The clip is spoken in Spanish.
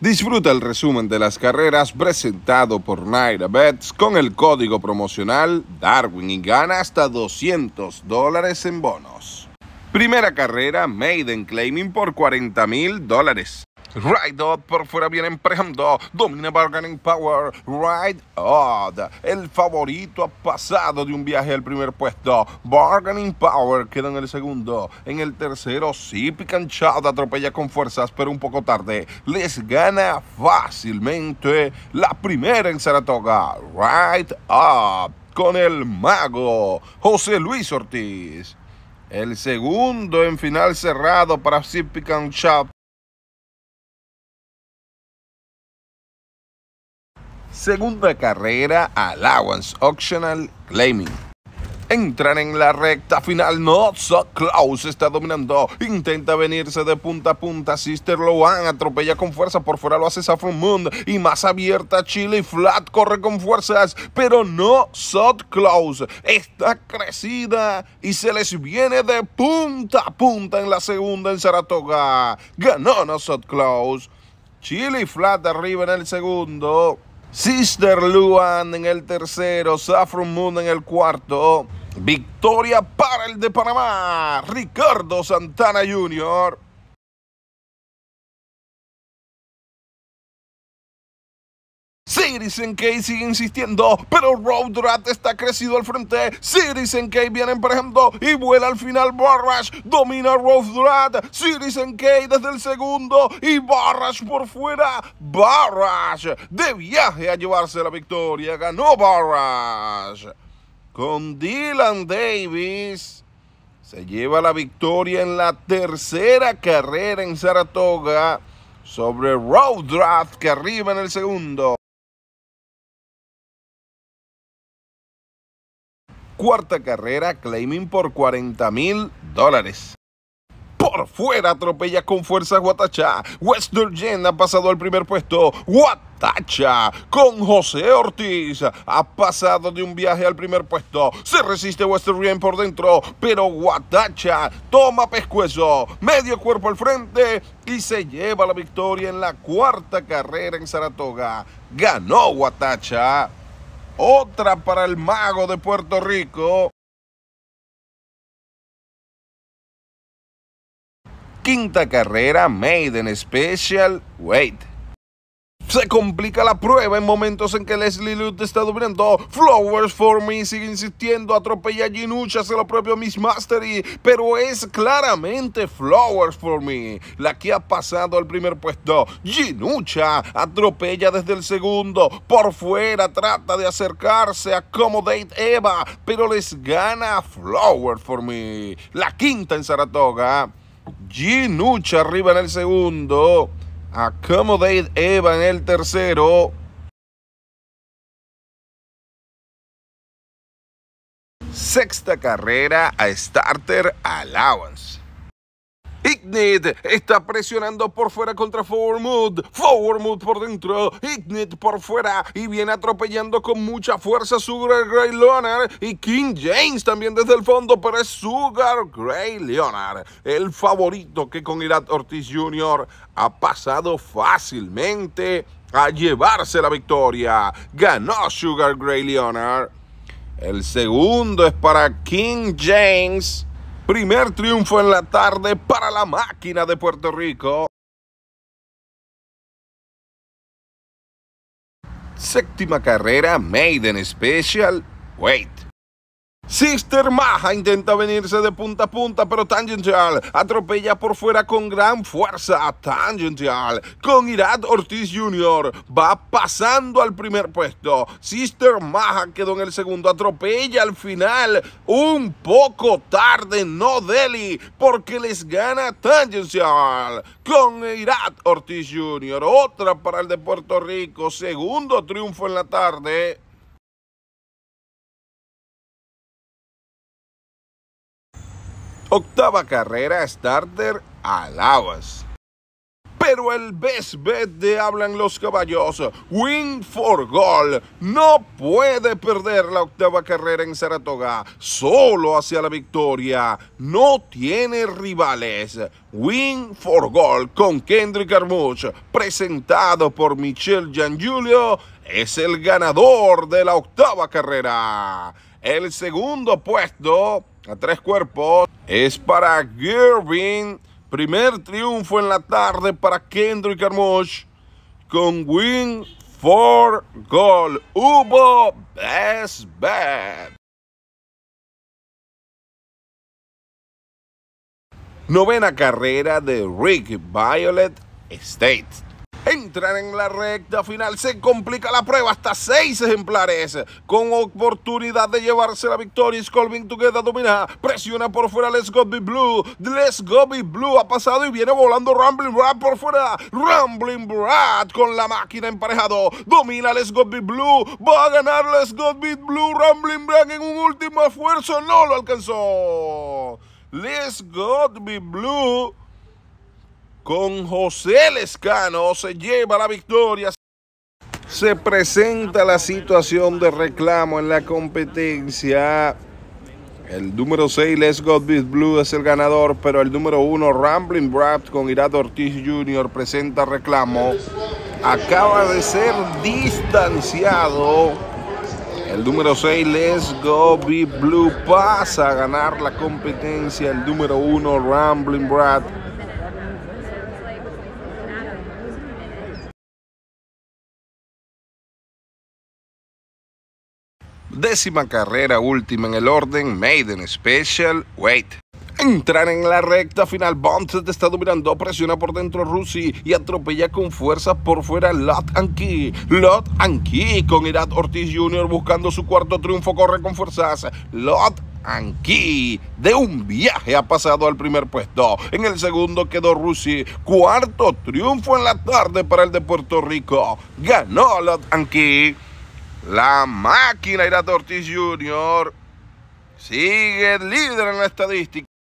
Disfruta el resumen de las carreras presentado por Naira Bets con el código promocional Darwin y gana hasta 200 dólares en bonos. Primera carrera, Made in Claiming por 40 mil dólares. Ride Out por fuera viene emprendo, Domina Bargaining Power. Ride Out. El favorito ha pasado de un viaje al primer puesto. Bargaining Power queda en el segundo. En el tercero, sí, Chad atropella con fuerzas, pero un poco tarde. Les gana fácilmente la primera en Saratoga. Ride Up con el mago José Luis Ortiz. El segundo en final cerrado para Can Chap Segunda carrera, Allowance Optional Claiming. Entran en la recta final, no, so Klaus está dominando, intenta venirse de punta a punta, Sister Loan atropella con fuerza, por fuera lo hace Saffron Moon y más abierta Chile Flat corre con fuerzas, pero no, so Klaus está crecida y se les viene de punta a punta en la segunda en Saratoga, ganó no Sot Klaus, Chile Flat arriba en el segundo. Sister Luan en el tercero, Saffron Moon en el cuarto. Victoria para el de Panamá, Ricardo Santana Jr. Citizen K sigue insistiendo, pero Road Rat está crecido al frente. Citizen K viene emparejando y vuela al final. Barrash domina Road Rat. Citizen Kay desde el segundo y Barrash por fuera. Barrash de viaje a llevarse la victoria. Ganó Barrash. Con Dylan Davis se lleva la victoria en la tercera carrera en Saratoga sobre Road Draft que arriba en el segundo. cuarta carrera, claiming por 40 mil dólares. Por fuera atropella con fuerza Guatacha. Western Westergen ha pasado al primer puesto. Guatacha con José Ortiz ha pasado de un viaje al primer puesto. Se resiste Western por dentro, pero Guatacha toma pescuezo, medio cuerpo al frente y se lleva la victoria en la cuarta carrera en Saratoga. Ganó Guatacha. Otra para el mago de Puerto Rico. Quinta carrera made in Special Wait. Se complica la prueba en momentos en que Leslie Lute está durmiendo. Flowers for me sigue insistiendo, atropella a Ginucha, hace lo propio Miss Mastery, pero es claramente Flowers for me la que ha pasado al primer puesto. Ginucha atropella desde el segundo, por fuera trata de acercarse a Accommodate Eva, pero les gana Flowers for me. La quinta en Saratoga. Ginucha arriba en el segundo. Accommodate Evan el tercero. Sexta carrera a Starter Allowance. Ignite está presionando por fuera contra Forward Mood. Forward Mood por dentro. Ignite por fuera. Y viene atropellando con mucha fuerza Sugar Grey Leonard. Y King James también desde el fondo. Pero es Sugar Grey Leonard. El favorito que con Irat Ortiz Jr. ha pasado fácilmente a llevarse la victoria. Ganó Sugar Grey Leonard. El segundo es para King James. Primer triunfo en la tarde para la máquina de Puerto Rico. Séptima carrera, Maiden Special. Wait. Sister Maja intenta venirse de punta a punta, pero Tangential atropella por fuera con gran fuerza a Tangential. Con Irat Ortiz Jr. va pasando al primer puesto. Sister Maja quedó en el segundo, atropella al final. Un poco tarde, no Delhi, porque les gana Tangential. Con Irat Ortiz Jr. Otra para el de Puerto Rico. Segundo triunfo en la tarde. Octava carrera starter alabas. Pero el best bet de hablan los caballos, Win for Gold no puede perder la octava carrera en Saratoga, solo hacia la victoria, no tiene rivales. Win for Gold con Kendrick Armuch, presentado por Michel Giangiulio, es el ganador de la octava carrera. El segundo puesto a tres cuerpos es para Gervin. Primer triunfo en la tarde para Kendrick Armouche con win for goal. Hubo best bet. Novena carrera de Rick Violet State entran en la recta final. Se complica la prueba hasta seis ejemplares. Con oportunidad de llevarse la victoria. tu together domina. Presiona por fuera Let's Go Be Blue. Let's Go Be Blue ha pasado y viene volando Rambling Brad por fuera. Rambling Brad con la máquina emparejado. Domina Let's Go Be Blue. Va a ganar Let's Go Be Blue. Rambling Brad en un último esfuerzo. No lo alcanzó. Let's Go Be Blue con José Lescano se lleva la victoria. Se presenta la situación de reclamo en la competencia. El número 6, Les Be Blue, es el ganador, pero el número 1, Rambling Brad con Irado Ortiz Jr., presenta reclamo. Acaba de ser distanciado. El número 6, Let's Go Be Blue, pasa a ganar la competencia. El número 1, Rambling Brad. décima carrera última en el orden, Made Maiden Special wait. Entrar en la recta final, te está dominando, presiona por dentro Rusi y atropella con fuerza por fuera Lot Key. Lot Key con Irad Ortiz Jr. buscando su cuarto triunfo, corre con fuerzas. Lot Anki de un viaje ha pasado al primer puesto. En el segundo quedó Rusi. Cuarto triunfo en la tarde para el de Puerto Rico. Ganó Lot Anki. La máquina Irato Ortiz Jr. sigue líder en la estadística.